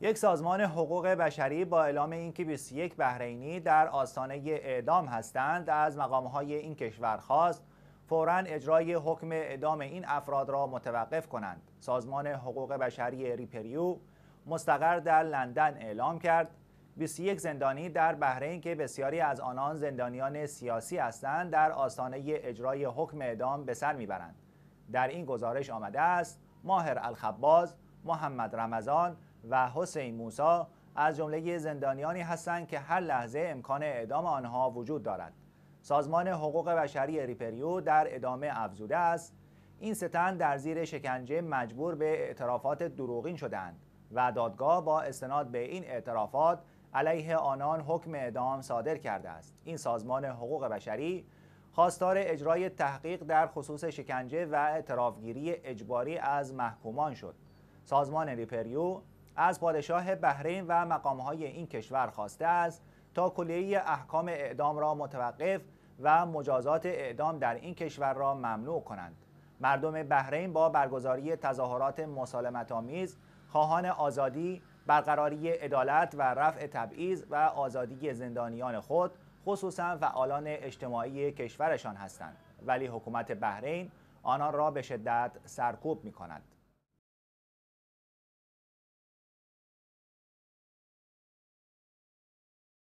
یک سازمان حقوق بشری با اعلام اینکه 21 بحرینی در آستانه اعدام هستند از مقامهای این کشور خواست فورا اجرای حکم اعدام این افراد را متوقف کنند سازمان حقوق بشری ریپریو مستقر در لندن اعلام کرد 21 زندانی در بحرین که بسیاری از آنان زندانیان سیاسی هستند در آستانه اجرای حکم اعدام به سر میبرند در این گزارش آمده است ماهر الخباز محمد رمضان و حسین موسا از جمله زندانیانی هستند که هر لحظه امکان اعدام آنها وجود دارد سازمان حقوق بشری ریپریو در ادامه افزوده است این ستن در زیر شکنجه مجبور به اعترافات دروغین شدند و دادگاه با استناد به این اعترافات علیه آنان حکم اعدام صادر کرده است این سازمان حقوق بشری خواستار اجرای تحقیق در خصوص شکنجه و اعترافگیری اجباری از محکومان شد سازمان ریپریو از پادشاه بحرین و مقامهای این کشور خواسته است تا کلیه احکام اعدام را متوقف و مجازات اعدام در این کشور را ممنوع کنند مردم بحرین با برگزاری تظاهرات مسالمت آمیز خواهان آزادی برقراری عدالت و رفع تبعیض و آزادی زندانیان خود خصوصا فعالان اجتماعی کشورشان هستند ولی حکومت بحرین آنان را به شدت سرکوب می کند.